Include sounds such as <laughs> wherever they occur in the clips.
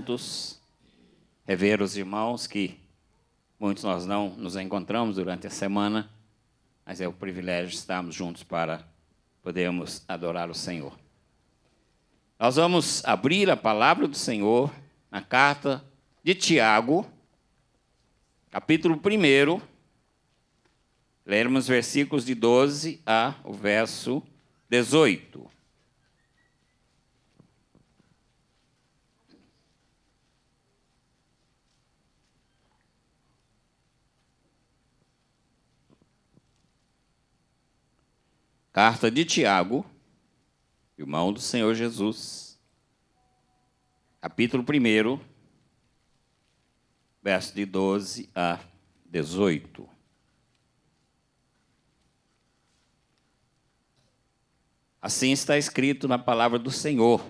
juntos, rever é os irmãos que muitos nós não nos encontramos durante a semana, mas é o privilégio estarmos juntos para podermos adorar o Senhor. Nós vamos abrir a palavra do Senhor na carta de Tiago, capítulo 1, lermos versículos de 12 a o verso 18. Carta de Tiago, irmão do Senhor Jesus, capítulo 1, verso de 12 a 18. Assim está escrito na palavra do Senhor.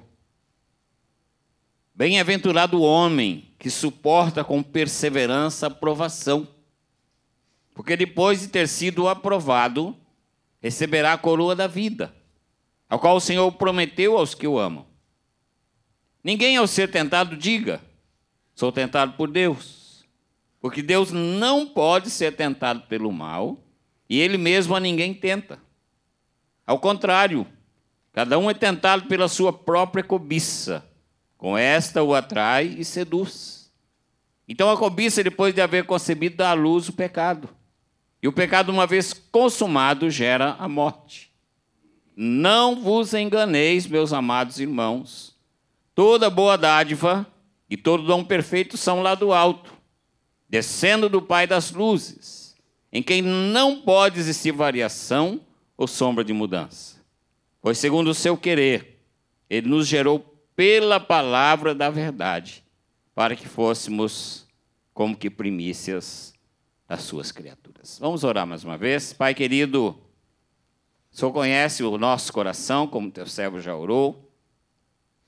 Bem-aventurado o homem que suporta com perseverança a provação, porque depois de ter sido aprovado, receberá a coroa da vida, a qual o Senhor prometeu aos que o amam. Ninguém, ao ser tentado, diga: sou tentado por Deus, porque Deus não pode ser tentado pelo mal e Ele mesmo a ninguém tenta. Ao contrário, cada um é tentado pela sua própria cobiça. Com esta o atrai e seduz. Então a cobiça, depois de haver concebido, dá à luz o pecado. E o pecado, uma vez consumado, gera a morte. Não vos enganeis, meus amados irmãos. Toda boa dádiva e todo dom perfeito são lá do alto, descendo do Pai das luzes, em quem não pode existir variação ou sombra de mudança. Pois, segundo o seu querer, ele nos gerou pela palavra da verdade, para que fôssemos como que primícias das suas criaturas. Vamos orar mais uma vez. Pai querido, o Senhor conhece o nosso coração, como teu servo já orou.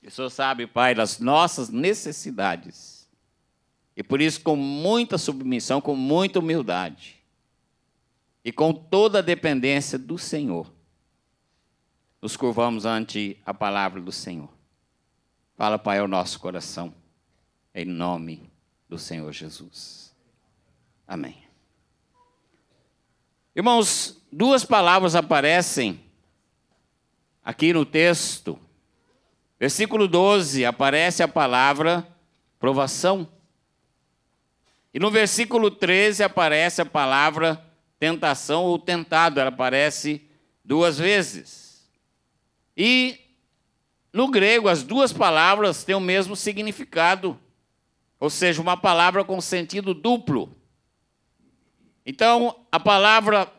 E o Senhor sabe, Pai, das nossas necessidades. E por isso, com muita submissão, com muita humildade e com toda a dependência do Senhor, nos curvamos ante a palavra do Senhor. Fala, Pai, ao nosso coração, em nome do Senhor Jesus. Amém. Irmãos, duas palavras aparecem aqui no texto. Versículo 12 aparece a palavra provação. E no versículo 13 aparece a palavra tentação ou tentado, ela aparece duas vezes. E no grego as duas palavras têm o mesmo significado, ou seja, uma palavra com sentido duplo. Então, a palavra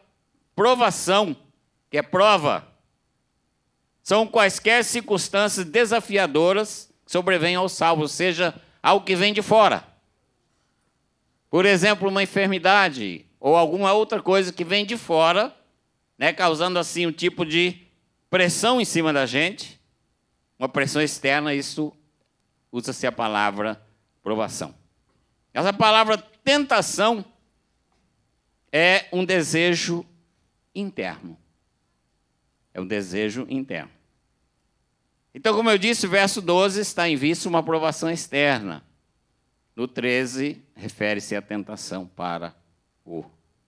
provação, que é prova, são quaisquer circunstâncias desafiadoras que sobrevêm ao salvo, seja algo que vem de fora. Por exemplo, uma enfermidade ou alguma outra coisa que vem de fora, né, causando assim um tipo de pressão em cima da gente, uma pressão externa, isso usa-se a palavra provação. Essa palavra tentação é um desejo interno. É um desejo interno. Então, como eu disse, o verso 12 está em vista uma aprovação externa. No 13, refere-se à tentação para o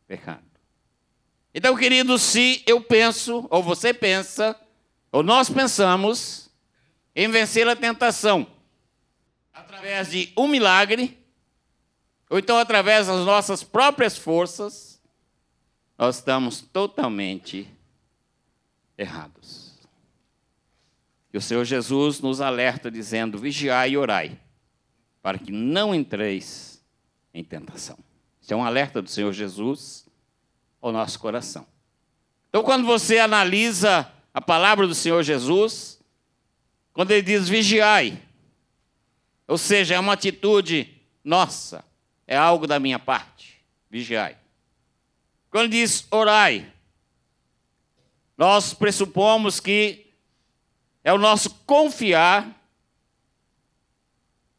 pecado. Então, querido, se eu penso, ou você pensa, ou nós pensamos, em vencer a tentação através de um milagre, ou então através das nossas próprias forças, nós estamos totalmente errados. E o Senhor Jesus nos alerta dizendo: vigiai e orai, para que não entreis em tentação. Isso é um alerta do Senhor Jesus ao nosso coração. Então, quando você analisa a palavra do Senhor Jesus, quando ele diz vigiai, ou seja, é uma atitude nossa, é algo da minha parte, vigiai. Quando diz orai, nós pressupomos que é o nosso confiar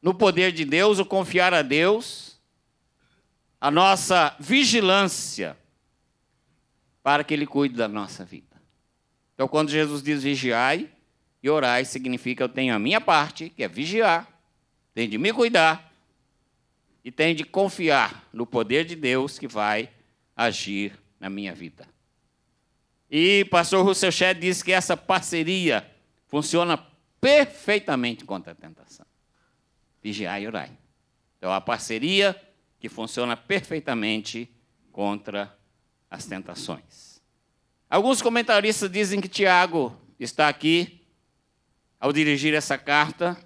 no poder de Deus, o confiar a Deus, a nossa vigilância para que Ele cuide da nossa vida. Então, quando Jesus diz vigiai e orai, significa eu tenho a minha parte, que é vigiar, tenho de me cuidar e tenho de confiar no poder de Deus que vai agir na minha vida. E pastor Russell Shedd diz que essa parceria funciona perfeitamente contra a tentação. Vigiai e orai. Então, a parceria que funciona perfeitamente contra as tentações. Alguns comentaristas dizem que Tiago está aqui, ao dirigir essa carta,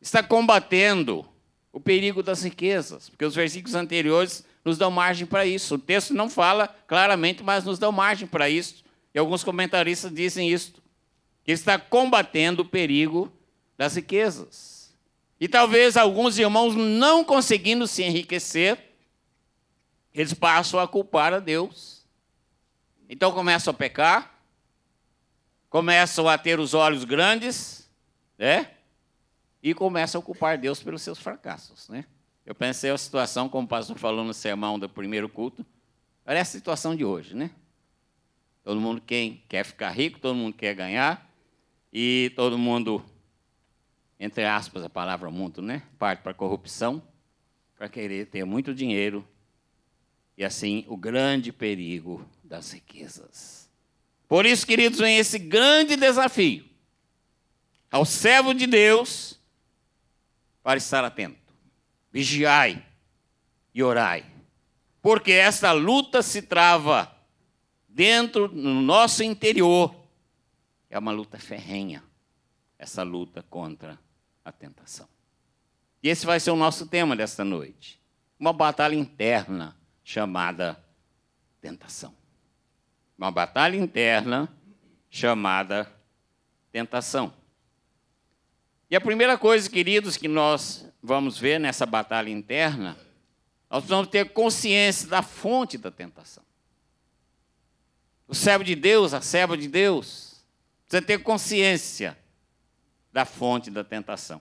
está combatendo o perigo das riquezas, porque os versículos anteriores nos dão margem para isso. O texto não fala claramente, mas nos dão margem para isso. E alguns comentaristas dizem isso. Está combatendo o perigo das riquezas. E talvez alguns irmãos, não conseguindo se enriquecer, eles passam a culpar a Deus. Então começam a pecar, começam a ter os olhos grandes, né? e começam a culpar Deus pelos seus fracassos, né? Eu pensei a situação, como o pastor falou no sermão do primeiro culto, era a situação de hoje, né? Todo mundo quem quer ficar rico, todo mundo quer ganhar, e todo mundo, entre aspas, a palavra muito, né? Parte para a corrupção, para querer ter muito dinheiro, e assim o grande perigo das riquezas. Por isso, queridos, vem esse grande desafio ao servo de Deus para estar atento vigiai e orai. Porque esta luta se trava dentro no nosso interior. É uma luta ferrenha, essa luta contra a tentação. E esse vai ser o nosso tema desta noite. Uma batalha interna chamada tentação. Uma batalha interna chamada tentação. E a primeira coisa, queridos, que nós vamos ver nessa batalha interna, nós vamos ter consciência da fonte da tentação. O servo de Deus, a serva de Deus, precisa ter consciência da fonte da tentação.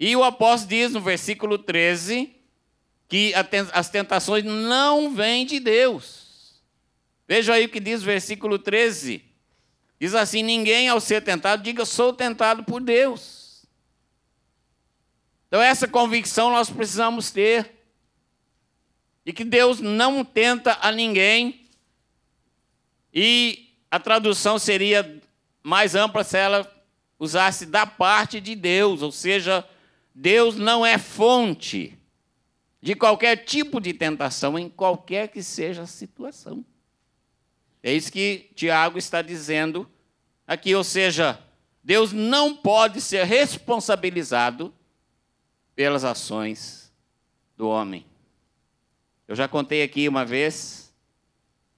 E o apóstolo diz no versículo 13 que as tentações não vêm de Deus. Veja aí o que diz o versículo 13. Diz assim: Ninguém ao ser tentado diga, sou tentado por Deus. Então, essa convicção nós precisamos ter de que Deus não tenta a ninguém. E a tradução seria mais ampla se ela usasse da parte de Deus, ou seja, Deus não é fonte de qualquer tipo de tentação, em qualquer que seja a situação. É isso que Tiago está dizendo aqui, ou seja, Deus não pode ser responsabilizado pelas ações do homem. Eu já contei aqui uma vez,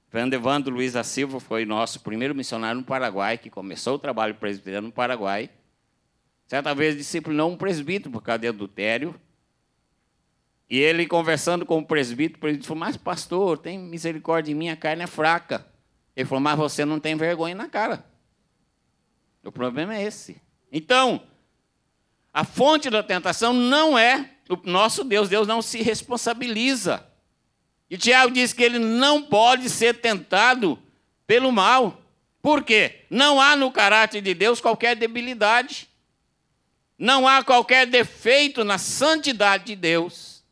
Fernando Evandro Luiz da Silva foi nosso primeiro missionário no Paraguai, que começou o trabalho presbiteriano no Paraguai. Certa vez disciplinou um presbítero por causa de adultério, e ele conversando com o presbítero, o presbítero falou: Mas, pastor, tem misericórdia em mim, a carne é fraca. Ele falou: Mas você não tem vergonha na cara. O problema é esse. Então, a fonte da tentação não é o nosso Deus, Deus não se responsabiliza. E Tiago diz que ele não pode ser tentado pelo mal. Por quê? Não há no caráter de Deus qualquer debilidade. Não há qualquer defeito na santidade de Deus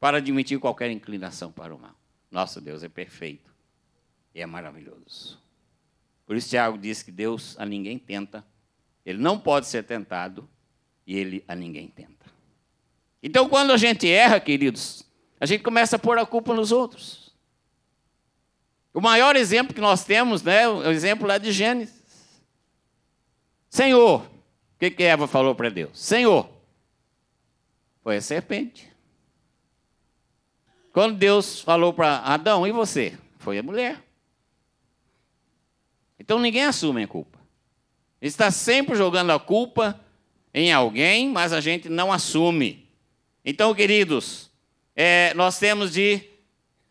para admitir qualquer inclinação para o mal. Nosso Deus é perfeito e é maravilhoso. Por isso, Tiago diz que Deus a ninguém tenta, ele não pode ser tentado e ele a ninguém tenta. Então, quando a gente erra, queridos, a gente começa a pôr a culpa nos outros. O maior exemplo que nós temos né, é o exemplo lá de Gênesis. Senhor, o que, que Eva falou para Deus? Senhor, foi a serpente. Quando Deus falou para Adão, e você? Foi a mulher. Então ninguém assume a culpa. Está sempre jogando a culpa em alguém, mas a gente não assume. Então, queridos, é, nós temos de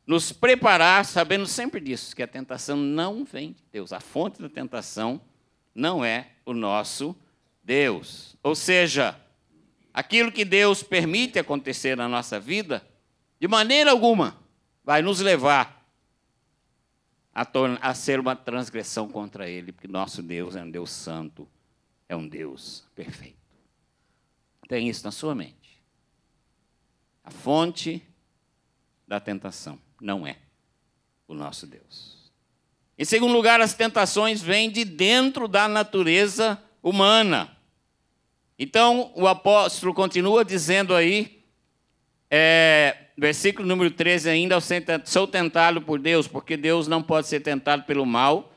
nos preparar, sabendo sempre disso, que a tentação não vem de Deus. A fonte da tentação não é o nosso Deus. Ou seja, aquilo que Deus permite acontecer na nossa vida, de maneira alguma, vai nos levar a, a ser uma transgressão contra Ele, porque nosso Deus é um Deus santo, é um Deus perfeito. Tem isso na sua mente. A fonte da tentação não é o nosso Deus. Em segundo lugar, as tentações vêm de dentro da natureza humana. Então, o apóstolo continua dizendo aí, é, versículo número 13 ainda, sou tentado por Deus, porque Deus não pode ser tentado pelo mal,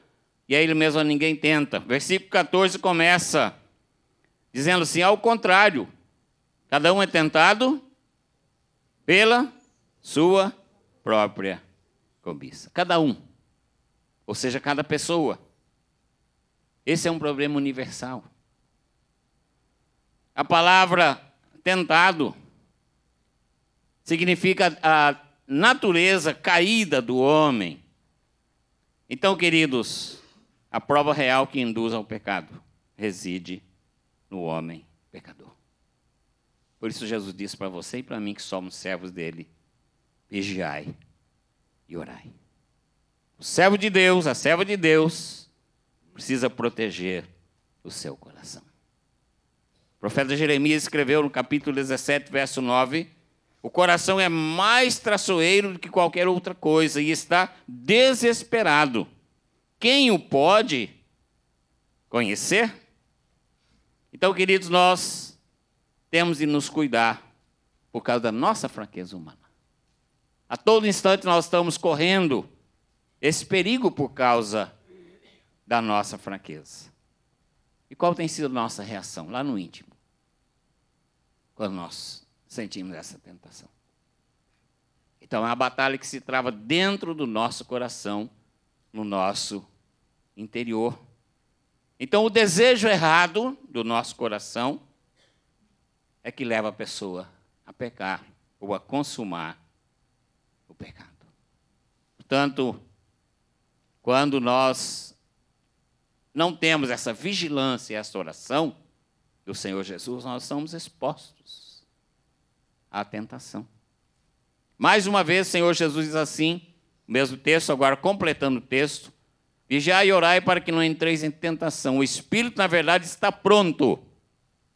e a ele mesmo ninguém tenta. Versículo 14 começa dizendo assim: ao contrário, Cada um é tentado pela sua própria cobiça. Cada um. Ou seja, cada pessoa. Esse é um problema universal. A palavra tentado significa a natureza caída do homem. Então, queridos, a prova real que induz ao pecado reside no homem por isso Jesus disse para você e para mim que somos servos dele: vigiai e orai. O servo de Deus, a serva de Deus, precisa proteger o seu coração. O profeta Jeremias escreveu no capítulo 17, verso 9: O coração é mais traçoeiro do que qualquer outra coisa e está desesperado. Quem o pode conhecer? Então, queridos, nós temos de nos cuidar por causa da nossa fraqueza humana. A todo instante nós estamos correndo esse perigo por causa da nossa fraqueza. E qual tem sido a nossa reação lá no íntimo? Quando nós sentimos essa tentação. Então é uma batalha que se trava dentro do nosso coração, no nosso interior. Então o desejo errado do nosso coração é que leva a pessoa a pecar ou a consumar o pecado. Portanto, quando nós não temos essa vigilância, essa oração do Senhor Jesus, nós somos expostos à tentação. Mais uma vez, o Senhor Jesus diz assim, o mesmo texto, agora completando o texto: Vigiai e orai para que não entreis em tentação. O espírito, na verdade, está pronto,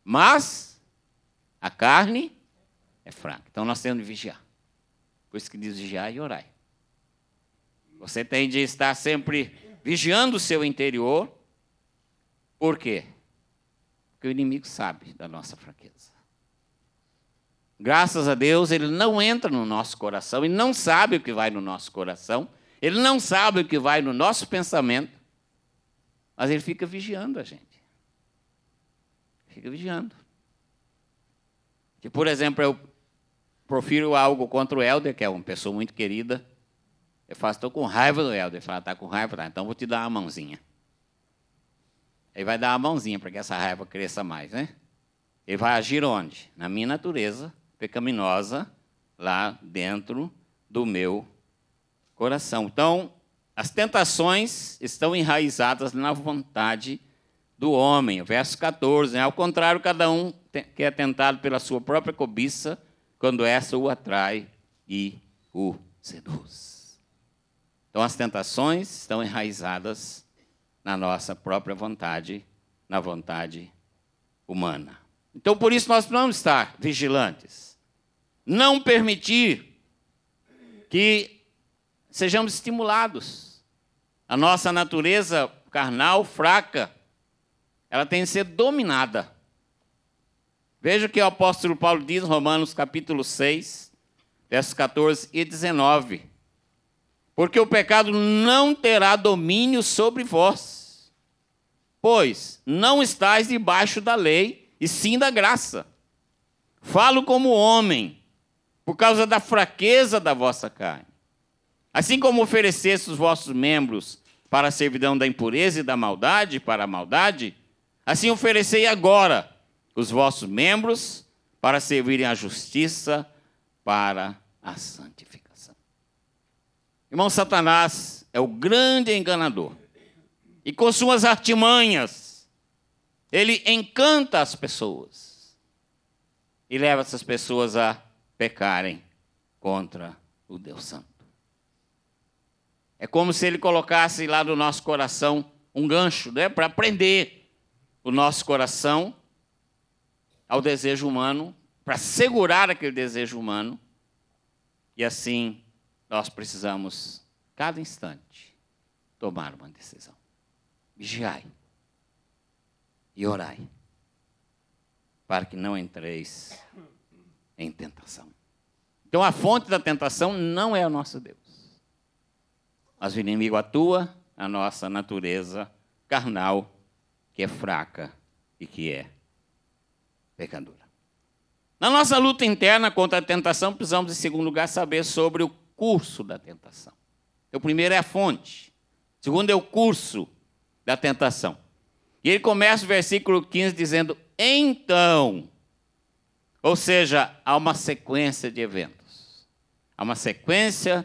mas a carne é fraca. Então nós temos de vigiar. Por isso que diz vigiar e orar. Você tem de estar sempre vigiando o seu interior. Por quê? Porque o inimigo sabe da nossa fraqueza. Graças a Deus, ele não entra no nosso coração, ele não sabe o que vai no nosso coração, ele não sabe o que vai no nosso pensamento, mas ele fica vigiando a gente. Fica vigiando. Que, por exemplo, eu profiro algo contra o Helder, que é uma pessoa muito querida. Eu faço, estou com raiva do Helder. Ele fala, está com raiva? Tá, então vou te dar uma mãozinha. Ele vai dar uma mãozinha para que essa raiva cresça mais, né? Ele vai agir onde? Na minha natureza pecaminosa, lá dentro do meu coração. Então, as tentações estão enraizadas na vontade do homem. Verso 14. Né? Ao contrário, cada um que é tentado pela sua própria cobiça, quando essa o atrai e o seduz. Então, as tentações estão enraizadas na nossa própria vontade, na vontade humana. Então, por isso, nós precisamos estar vigilantes. Não permitir que sejamos estimulados. A nossa natureza carnal fraca, ela tem que ser dominada Veja o que o apóstolo Paulo diz em Romanos capítulo 6, versos 14 e 19. Porque o pecado não terá domínio sobre vós, pois não estáis debaixo da lei, e sim da graça. Falo como homem, por causa da fraqueza da vossa carne. Assim como ofereceste os vossos membros para a servidão da impureza e da maldade, para a maldade, assim oferecei agora os vossos membros para servirem à justiça, para a santificação. Irmão, Satanás é o grande enganador. E com suas artimanhas, ele encanta as pessoas e leva essas pessoas a pecarem contra o Deus Santo. É como se ele colocasse lá no nosso coração um gancho, né, para prender o nosso coração ao desejo humano, para segurar aquele desejo humano. E assim nós precisamos, cada instante, tomar uma decisão. Vigiai e orai, para que não entreis em tentação. Então a fonte da tentação não é o nosso Deus. Mas o inimigo atua na nossa natureza carnal, que é fraca e que é pecadora. Na nossa luta interna contra a tentação, precisamos, em segundo lugar, saber sobre o curso da tentação. O primeiro é a fonte, o segundo é o curso da tentação. E ele começa o versículo 15 dizendo: Então. Ou seja, há uma sequência de eventos, há uma sequência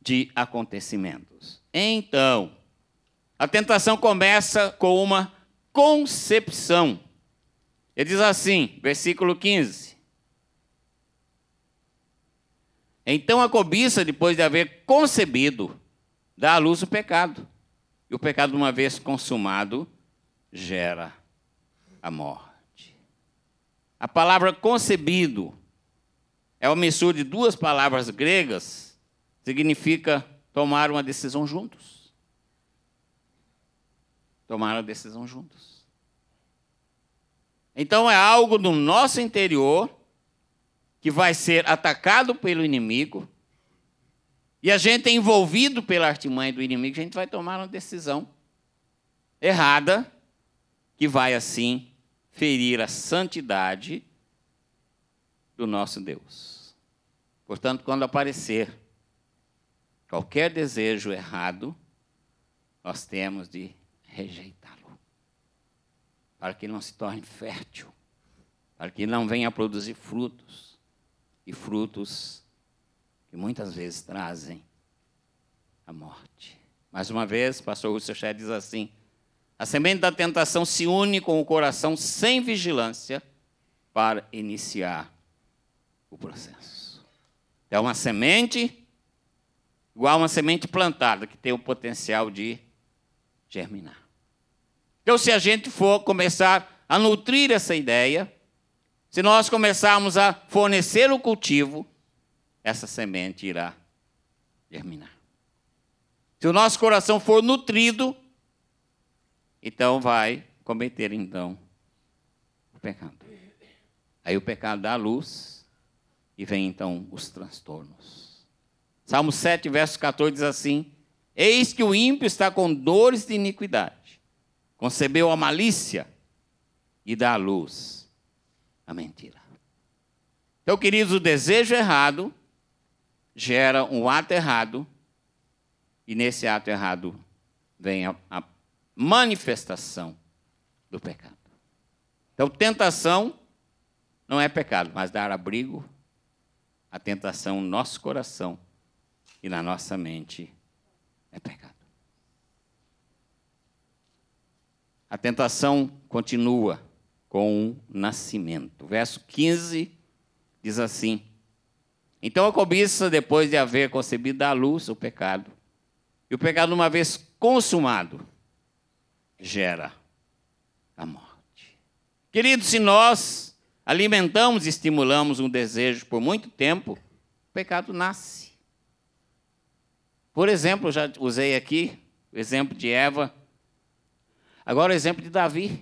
de acontecimentos. Então, a tentação começa com uma concepção ele diz assim, versículo 15. Então a cobiça, depois de haver concebido, dá à luz o pecado. E o pecado, uma vez consumado, gera a morte. A palavra concebido é uma mistura de duas palavras gregas, significa tomar uma decisão juntos. Tomar uma decisão juntos. Então é algo do nosso interior que vai ser atacado pelo inimigo e a gente é envolvido pela artimanha do inimigo, a gente vai tomar uma decisão errada que vai assim ferir a santidade do nosso Deus. Portanto, quando aparecer qualquer desejo errado, nós temos de rejeitar para que não se torne fértil, para que não venha a produzir frutos, e frutos que muitas vezes trazem a morte. Mais uma vez, pastor Russell Xé diz assim: a semente da tentação se une com o coração sem vigilância para iniciar o processo. É uma semente igual a uma semente plantada que tem o potencial de germinar. Então, se a gente for começar a nutrir essa ideia, se nós começarmos a fornecer o cultivo, essa semente irá germinar. Se o nosso coração for nutrido, então vai cometer então o pecado. Aí o pecado dá a luz e vem então os transtornos. Salmo 7, verso 14 diz assim: Eis que o ímpio está com dores de iniquidade concebeu a malícia e dá à luz a mentira. Então, queridos, o desejo errado gera um ato errado, e nesse ato errado vem a, a manifestação do pecado. Então, tentação não é pecado, mas dar abrigo à tentação no nosso coração e na nossa mente é pecado. A tentação continua com o nascimento. Verso 15 diz assim: Então a cobiça, depois de haver concebido da luz o pecado, e o pecado, uma vez consumado, gera a morte. Querido, se nós alimentamos e estimulamos um desejo por muito tempo, o pecado nasce. Por exemplo, já usei aqui o exemplo de Eva Agora, o exemplo de Davi.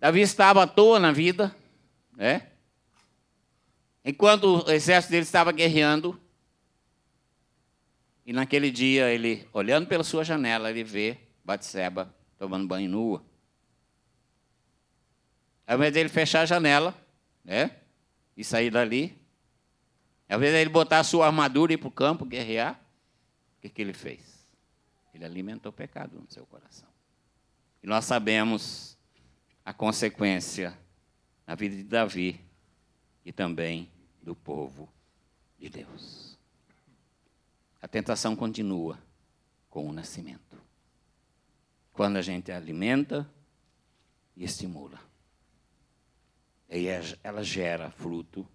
Davi estava à toa na vida, né? Enquanto o exército dele estava guerreando, e naquele dia ele, olhando pela sua janela, ele vê Batseba tomando banho nua. Ao invés dele fechar a janela, né? E sair dali, ao invés dele botar a sua armadura e ir para o campo guerrear, o que, que ele fez? Ele alimentou o pecado no seu coração. E nós sabemos a consequência na vida de Davi e também do povo de Deus. A tentação continua com o nascimento. Quando a gente alimenta e estimula. E ela gera fruto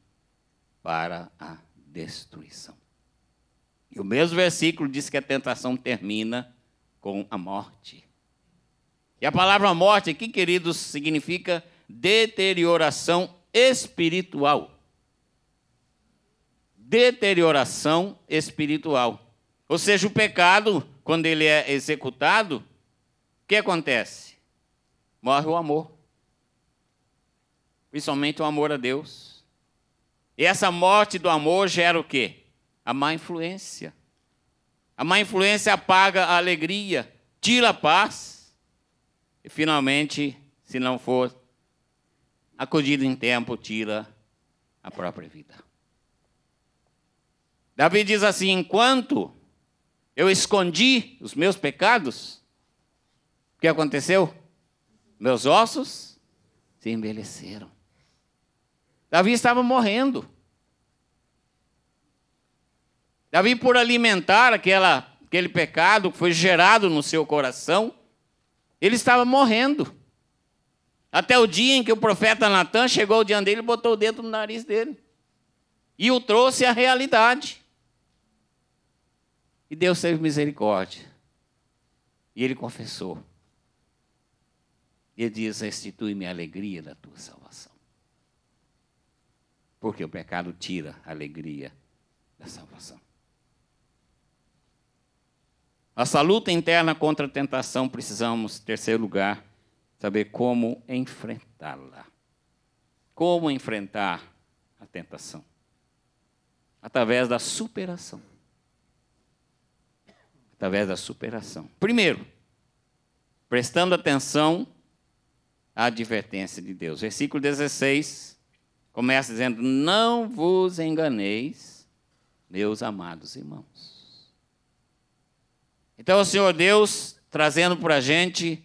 para a destruição. E o mesmo versículo diz que a tentação termina com a morte. E a palavra morte aqui, queridos, significa deterioração espiritual. Deterioração espiritual. Ou seja, o pecado, quando ele é executado, o que acontece? Morre o amor. Principalmente o amor a Deus. E essa morte do amor gera o quê? A má influência. A má influência apaga a alegria, tira a paz e, finalmente, se não for acudido em tempo, tira a própria vida. Davi diz assim: enquanto eu escondi os meus pecados, o que aconteceu? Meus ossos se envelheceram. Davi estava morrendo. Davi, por alimentar aquela, aquele pecado que foi gerado no seu coração, ele estava morrendo. Até o dia em que o profeta Natan chegou diante dele e botou o dedo no nariz dele. E o trouxe à realidade. E Deus teve misericórdia. E ele confessou. E ele diz: Restitui-me a alegria da tua salvação. Porque o pecado tira a alegria da salvação. Nossa luta interna contra a tentação, precisamos, em terceiro lugar, saber como enfrentá-la. Como enfrentar a tentação? Através da superação. Através da superação. Primeiro, prestando atenção à advertência de Deus. Versículo 16 começa dizendo: Não vos enganeis, meus amados irmãos. Então, é o Senhor Deus trazendo para a gente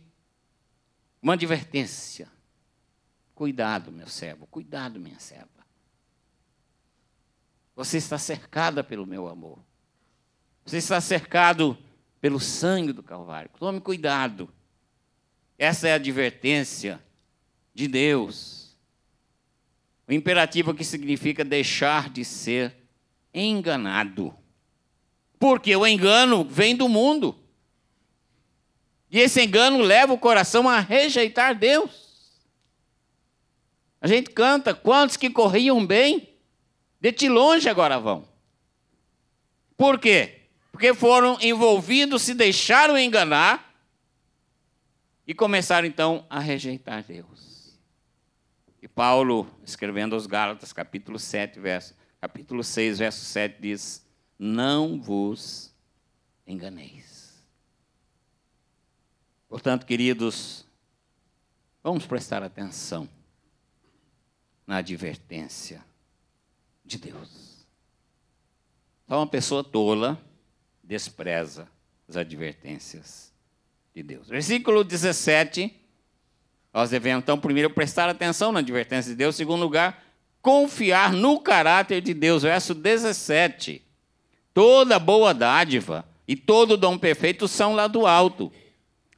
uma advertência. Cuidado, meu servo, cuidado, minha serva. Você está cercada pelo meu amor. Você está cercado pelo sangue do Calvário. Tome cuidado. Essa é a advertência de Deus. O imperativo que significa deixar de ser enganado. Porque o engano vem do mundo. E esse engano leva o coração a rejeitar Deus. A gente canta: quantos que corriam bem, de ti longe agora vão. Por quê? Porque foram envolvidos, se deixaram enganar e começaram então a rejeitar Deus. E Paulo, escrevendo aos Gálatas, capítulo 7, verso, capítulo 6, verso 7, diz: não vos enganeis. Portanto, queridos, vamos prestar atenção na advertência de Deus. Então, uma pessoa tola despreza as advertências de Deus. Versículo 17. Nós devemos, então, primeiro prestar atenção na advertência de Deus. Segundo lugar, confiar no caráter de Deus. Verso 17. Toda boa dádiva e todo dom perfeito são lá do alto,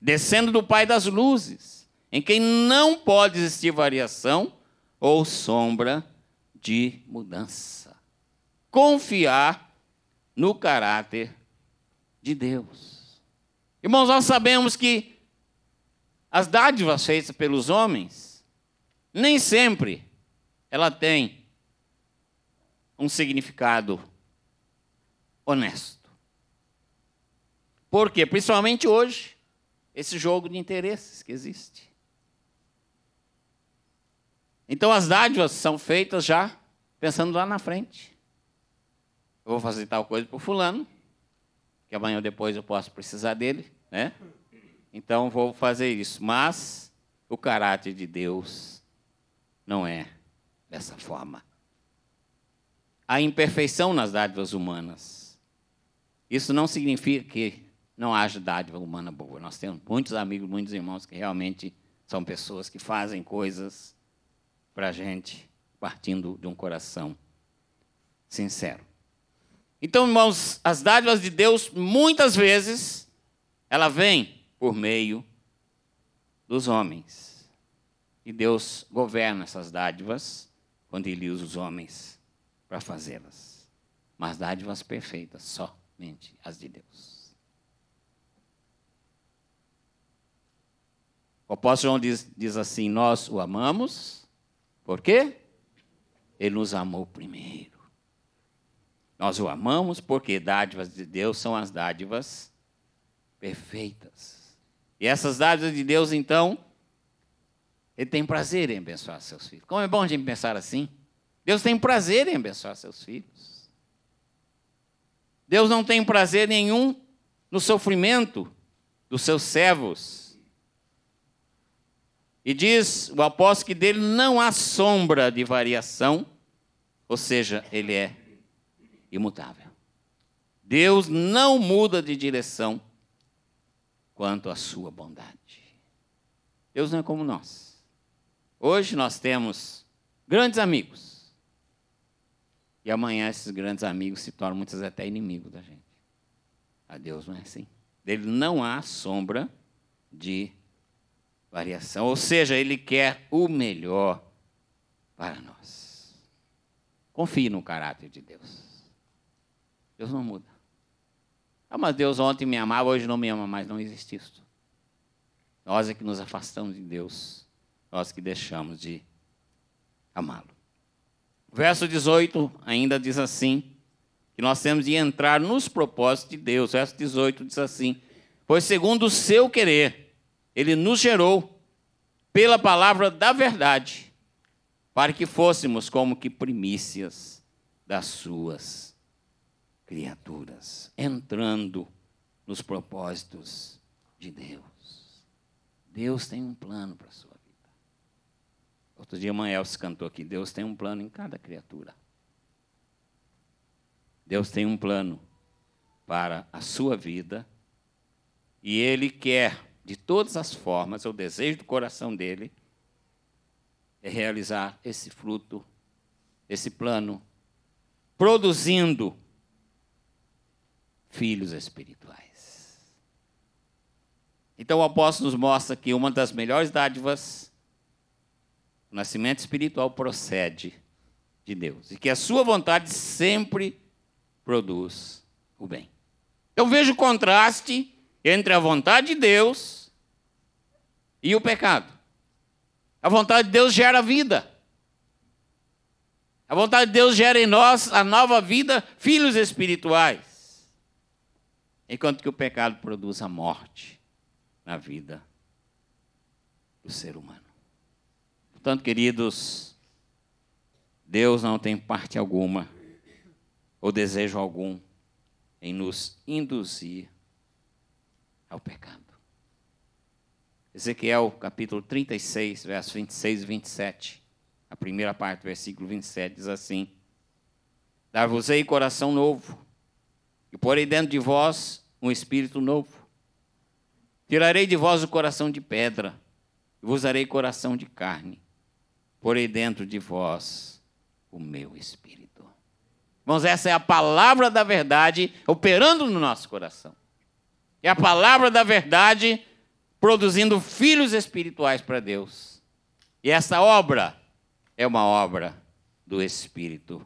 descendo do Pai das luzes, em quem não pode existir variação ou sombra de mudança. Confiar no caráter de Deus. Irmãos, nós sabemos que as dádivas feitas pelos homens, nem sempre ela tem um significado honesto. Por quê? Principalmente hoje, esse jogo de interesses que existe. Então as dádivas são feitas já pensando lá na frente. Eu vou fazer tal coisa para o fulano, que amanhã ou depois eu posso precisar dele, né? Então vou fazer isso. Mas o caráter de Deus não é dessa forma. A imperfeição nas dádivas humanas. Isso não significa que não haja dádiva humana boa. Nós temos muitos amigos, muitos irmãos que realmente são pessoas que fazem coisas para a gente partindo de um coração sincero. Então, irmãos, as dádivas de Deus, muitas vezes, ela vem por meio dos homens. E Deus governa essas dádivas quando Ele usa os homens para fazê-las. Mas dádivas perfeitas só somente as de Deus. O apóstolo João diz, diz assim: Nós o amamos, por quê? Ele nos amou primeiro. Nós o amamos porque dádivas de Deus são as dádivas perfeitas. E essas dádivas de Deus, então, ele tem prazer em abençoar seus filhos. Como é bom a gente pensar assim? Deus tem prazer em abençoar seus filhos. Deus não tem prazer nenhum no sofrimento dos seus servos. E diz o apóstolo que dele não há sombra de variação, ou seja, ele é imutável. Deus não muda de direção quanto à sua bondade. Deus não é como nós. Hoje nós temos grandes amigos, e amanhã esses grandes amigos se tornam muitas até inimigos da gente. A Deus não é assim. Dele não há sombra de variação. Ou seja, ele quer o melhor para nós. Confie no caráter de Deus. Deus não muda. Ah, mas Deus ontem me amava, hoje não me ama mais. Não existe isso. Nós é que nos afastamos de Deus. Nós que deixamos de amá-lo. Verso 18 ainda diz assim: que nós temos de entrar nos propósitos de Deus. Verso 18 diz assim: Pois segundo o seu querer, ele nos gerou pela palavra da verdade, para que fôssemos como que primícias das suas criaturas, entrando nos propósitos de Deus. Deus tem um plano para a sua Outro dia, Mãe Elsa cantou aqui: Deus tem um plano em cada criatura. Deus tem um plano para a sua vida e Ele quer, de todas as formas, é o desejo do coração dele é realizar esse fruto, esse plano, produzindo filhos espirituais. Então o apóstolo nos mostra que uma das melhores dádivas o nascimento espiritual procede de Deus e que a sua vontade sempre produz o bem. Eu vejo o contraste entre a vontade de Deus e o pecado. A vontade de Deus gera vida. A vontade de Deus gera em nós a nova vida, filhos espirituais. Enquanto que o pecado produz a morte na vida do ser humano. Portanto, queridos, Deus não tem parte alguma ou desejo algum em nos induzir ao pecado. Ezequiel capítulo 36, versos 26 e 27, a primeira parte do versículo 27 diz assim: Dar-vos-ei coração novo, e porei dentro de vós um espírito novo. Tirarei de vós o coração de pedra, e vos darei coração de carne porei dentro de vós o meu espírito. Irmãos, essa é a palavra da verdade operando no nosso coração. É a palavra da verdade produzindo filhos espirituais para Deus. E essa obra é uma obra do Espírito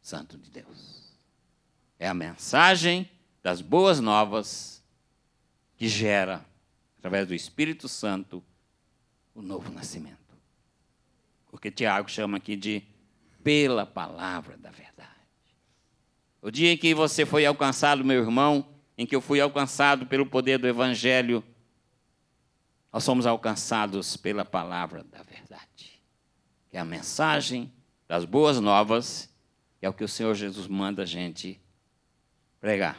Santo de Deus. É a mensagem das boas novas que gera, através do Espírito Santo, o novo nascimento. Porque Tiago chama aqui de pela palavra da verdade. O dia em que você foi alcançado, meu irmão, em que eu fui alcançado pelo poder do Evangelho, nós somos alcançados pela palavra da verdade, que é a mensagem das boas novas, que é o que o Senhor Jesus manda a gente pregar.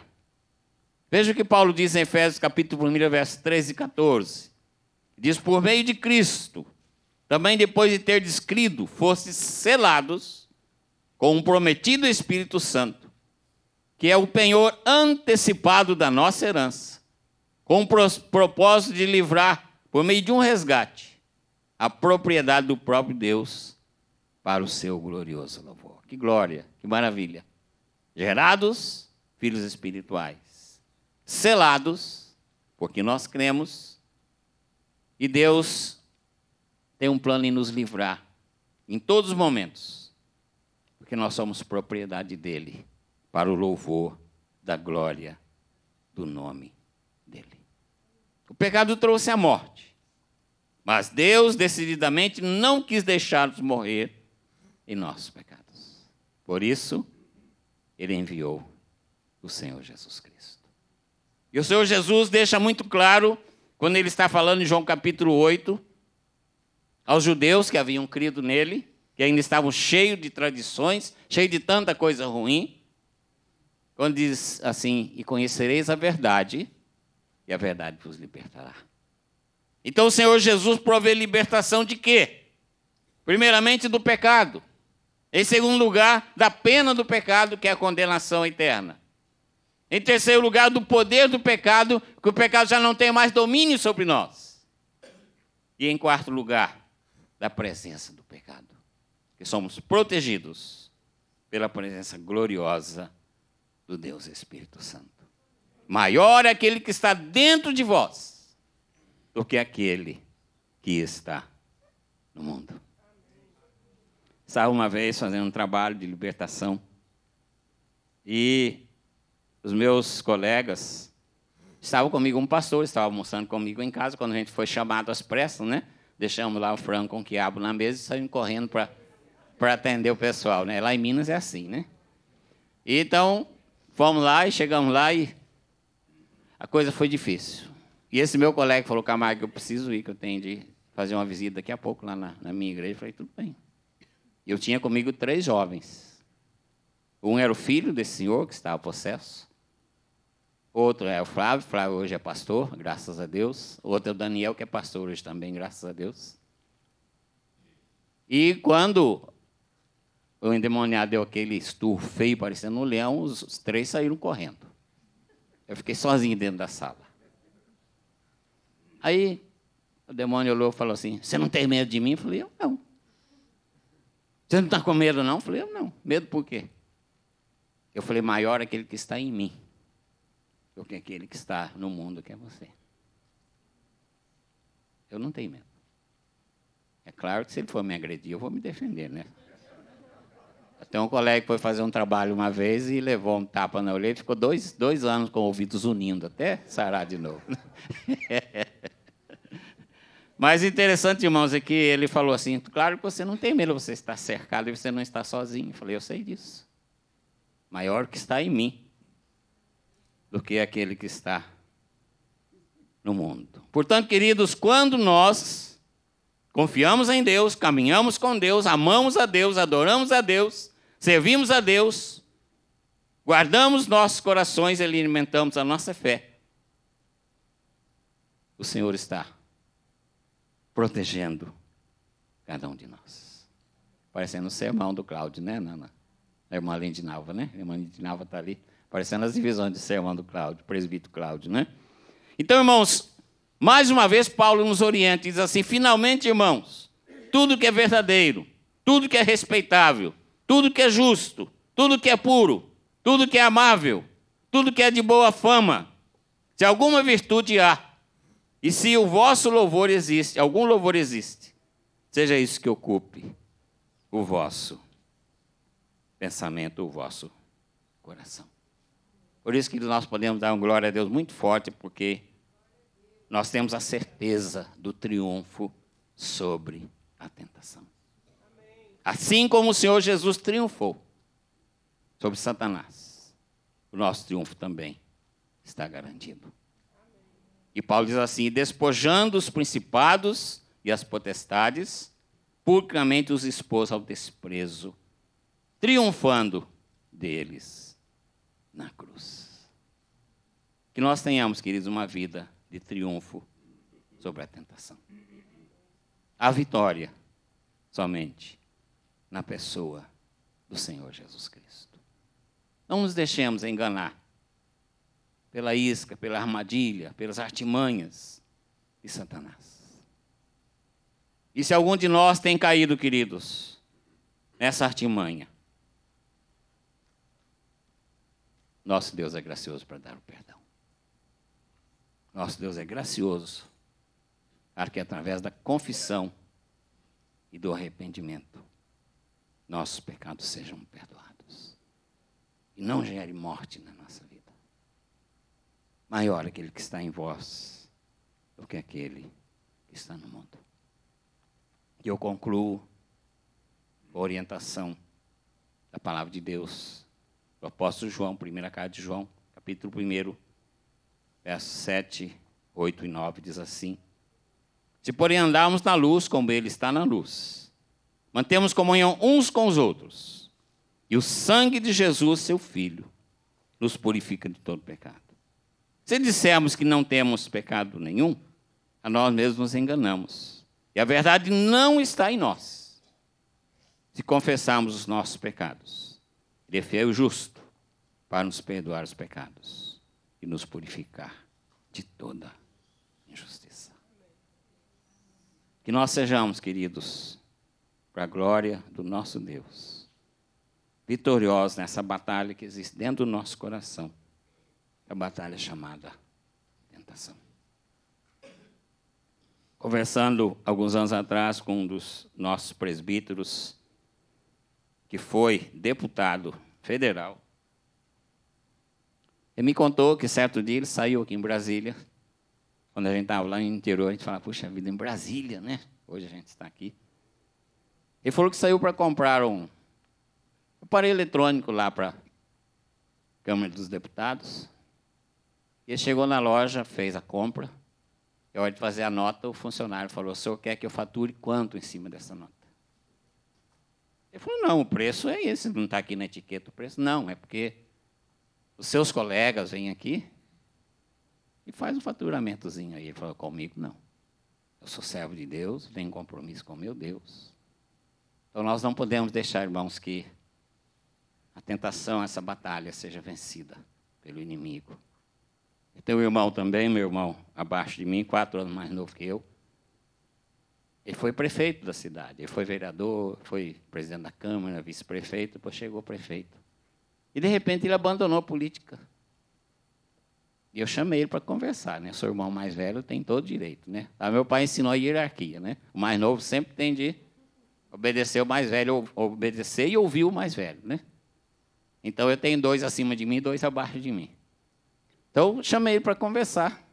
Veja o que Paulo diz em Efésios capítulo 1, versos 13 e 14. Diz, por meio de Cristo, também depois de ter descrito, fossem selados com o um prometido Espírito Santo, que é o penhor antecipado da nossa herança, com o propósito de livrar, por meio de um resgate, a propriedade do próprio Deus para o seu glorioso louvor. Que glória, que maravilha. Gerados, filhos espirituais. Selados, porque nós cremos, e Deus tem um plano em nos livrar, em todos os momentos, porque nós somos propriedade dele, para o louvor da glória do nome dele. O pecado trouxe a morte, mas Deus decididamente não quis deixar-nos morrer em nossos pecados. Por isso, ele enviou o Senhor Jesus Cristo. E o Senhor Jesus deixa muito claro, quando ele está falando em João capítulo 8, aos judeus que haviam crido nele, que ainda estavam cheios de tradições, cheios de tanta coisa ruim, quando diz assim: E conhecereis a verdade, e a verdade vos libertará. Então o Senhor Jesus provê libertação de quê? Primeiramente do pecado. Em segundo lugar, da pena do pecado, que é a condenação eterna. Em terceiro lugar, do poder do pecado, que o pecado já não tem mais domínio sobre nós. E em quarto lugar, da presença do pecado. Que somos protegidos pela presença gloriosa do Deus Espírito Santo. Maior é aquele que está dentro de vós do que aquele que está no mundo. Estava uma vez fazendo um trabalho de libertação e os meus colegas estavam comigo, um pastor estava almoçando comigo em casa quando a gente foi chamado às pressas, né? Deixamos lá o frango com quiabo na mesa e saímos correndo para atender o pessoal. Né? Lá em Minas é assim, né? Então, fomos lá e chegamos lá e a coisa foi difícil. E esse meu colega falou, Camargo, eu preciso ir, que eu tenho de fazer uma visita daqui a pouco lá na, na minha igreja. Eu falei, tudo bem. Eu tinha comigo três jovens. Um era o filho desse senhor que estava possesso. Outro é o Flávio, Flávio hoje é pastor, graças a Deus. Outro é o Daniel, que é pastor hoje também, graças a Deus. E quando o endemoniado deu aquele esturro feio, parecendo um leão, os três saíram correndo. Eu fiquei sozinho dentro da sala. Aí o demônio olhou e falou assim: Você não tem medo de mim? Eu falei: Eu não. Você não está com medo, não? Eu falei: Eu não. Medo por quê? Eu falei: Maior é aquele que está em mim do que aquele que está no mundo, que é você. Eu não tenho medo. É claro que se ele for me agredir, eu vou me defender, né? Até um colega foi fazer um trabalho uma vez e levou um tapa na orelha e ficou dois, dois anos com ouvidos unindo, até sarar de novo. <laughs> Mas interessante, irmãos, é que ele falou assim: claro que você não tem medo, você está cercado e você não está sozinho. Eu falei: eu sei disso. Maior que está em mim do que aquele que está no mundo. Portanto, queridos, quando nós confiamos em Deus, caminhamos com Deus, amamos a Deus, adoramos a Deus, servimos a Deus, guardamos nossos corações e alimentamos a nossa fé, o Senhor está protegendo cada um de nós. Parecendo o sermão do Cláudio, né, Nana? A irmã Lindinalva, né? A irmã Lindinalva está ali. Parecendo as divisões de sermão do Cláudio, presbítero Cláudio, né? Então, irmãos, mais uma vez Paulo nos orienta e diz assim: finalmente, irmãos, tudo que é verdadeiro, tudo que é respeitável, tudo que é justo, tudo que é puro, tudo que é amável, tudo que é de boa fama, se alguma virtude há, e se o vosso louvor existe, algum louvor existe, seja isso que ocupe o vosso pensamento, o vosso coração. Por isso que nós podemos dar uma glória a Deus muito forte, porque nós temos a certeza do triunfo sobre a tentação. Assim como o Senhor Jesus triunfou sobre Satanás, o nosso triunfo também está garantido. E Paulo diz assim: despojando os principados e as potestades, publicamente os expôs ao desprezo, triunfando deles na cruz. Que nós tenhamos, queridos, uma vida de triunfo sobre a tentação. A vitória somente na pessoa do Senhor Jesus Cristo. Não nos deixemos enganar pela isca, pela armadilha, pelas artimanhas de Satanás. E se algum de nós tem caído, queridos, nessa artimanha, Nosso Deus é gracioso para dar o perdão. Nosso Deus é gracioso para que, através da confissão e do arrependimento, nossos pecados sejam perdoados. E não gere morte na nossa vida. Maior aquele que está em vós do que aquele que está no mundo. E eu concluo a orientação da palavra de Deus o apóstolo João, primeira carta de João, capítulo 1, versos 7, 8 e 9, diz assim: Se porém andarmos na luz, como ele está na luz, mantemos comunhão uns com os outros, e o sangue de Jesus, seu Filho, nos purifica de todo pecado. Se dissermos que não temos pecado nenhum, a nós mesmos nos enganamos. E a verdade não está em nós. Se confessarmos os nossos pecados, ele é fiel e justo para nos perdoar os pecados e nos purificar de toda injustiça. Que nós sejamos, queridos, para a glória do nosso Deus, vitoriosos nessa batalha que existe dentro do nosso coração, é a batalha chamada tentação. Conversando alguns anos atrás com um dos nossos presbíteros, que foi deputado federal, ele me contou que certo dia ele saiu aqui em Brasília. Quando a gente estava lá no interior, a gente falava, puxa vida, em Brasília, né? Hoje a gente está aqui. Ele falou que saiu para comprar um aparelho eletrônico lá para a Câmara dos Deputados. Ele chegou na loja, fez a compra. E a hora de fazer a nota, o funcionário falou, o senhor quer que eu fature quanto em cima dessa nota? Ele falou, não, o preço é esse, não está aqui na etiqueta o preço. Não, é porque os seus colegas vêm aqui e faz um faturamentozinho aí. Ele falou, comigo não. Eu sou servo de Deus, tenho compromisso com meu Deus. Então nós não podemos deixar, irmãos, que a tentação, essa batalha seja vencida pelo inimigo. E um irmão também, meu irmão, abaixo de mim, quatro anos mais novo que eu. Ele foi prefeito da cidade, ele foi vereador, foi presidente da Câmara, vice-prefeito, depois chegou prefeito. E de repente ele abandonou a política. E eu chamei ele para conversar, né? Seu irmão mais velho tem todo direito, né? Aí ah, meu pai ensinou a hierarquia, né? O mais novo sempre tem de obedecer o mais velho, obedecer e ouvir o mais velho, né? Então eu tenho dois acima de mim e dois abaixo de mim. Então eu chamei ele para conversar.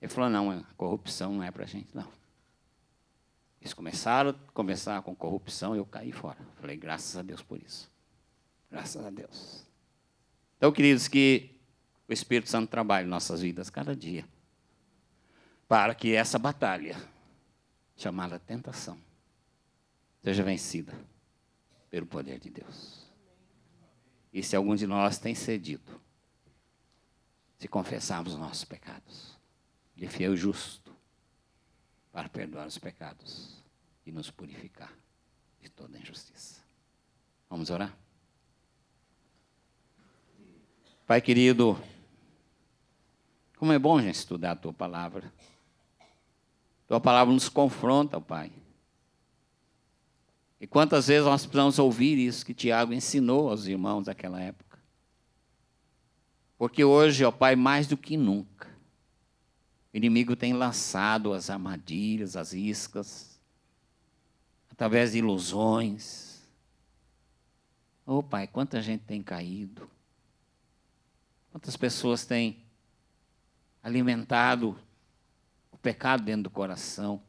Ele falou: não, a é corrupção não é para a gente, não. Eles começaram, a conversar com corrupção, eu caí fora. Falei, graças a Deus por isso. Graças a Deus. Então, queridos, que o Espírito Santo trabalhe nossas vidas cada dia, para que essa batalha, chamada tentação, seja vencida pelo poder de Deus. E se algum de nós tem cedido, se confessarmos nossos pecados, Ele é fiel e justo para perdoar os pecados e nos purificar de toda injustiça. Vamos orar? Pai querido, como é bom, gente, estudar a tua palavra. Tua palavra nos confronta, Pai. E quantas vezes nós precisamos ouvir isso que Tiago ensinou aos irmãos daquela época. Porque hoje, ó Pai, mais do que nunca, o inimigo tem lançado as armadilhas, as iscas, através de ilusões. Ô oh, Pai, quanta gente tem caído. Quantas pessoas têm alimentado o pecado dentro do coração?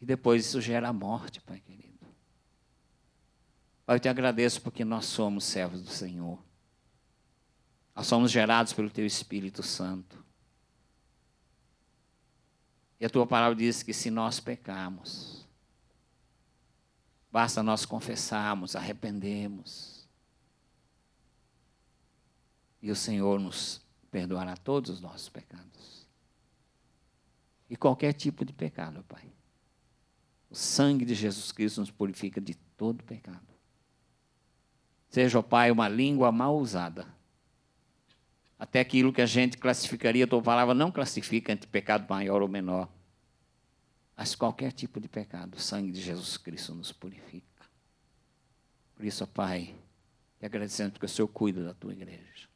E depois isso gera a morte, Pai querido. Pai, eu te agradeço porque nós somos servos do Senhor. Nós somos gerados pelo Teu Espírito Santo. E a Tua palavra diz que se nós pecarmos, basta nós confessarmos, arrependermos e o Senhor nos perdoará todos os nossos pecados. E qualquer tipo de pecado, Pai. O sangue de Jesus Cristo nos purifica de todo pecado. Seja, ó Pai, uma língua mal usada. Até aquilo que a gente classificaria, a tua palavra não classifica entre pecado maior ou menor. Mas qualquer tipo de pecado, o sangue de Jesus Cristo nos purifica. Por isso, ó Pai, te agradecemos porque o Senhor cuida da tua igreja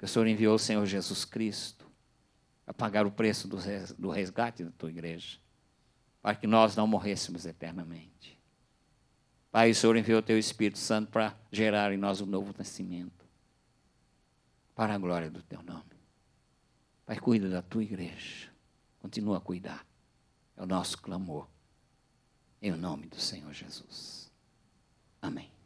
que o Senhor enviou o Senhor Jesus Cristo a pagar o preço do resgate da tua igreja, para que nós não morrêssemos eternamente. Pai, o Senhor enviou o teu Espírito Santo para gerar em nós um novo nascimento, para a glória do teu nome. Pai, cuida da tua igreja, continua a cuidar. É o nosso clamor, em nome do Senhor Jesus. Amém.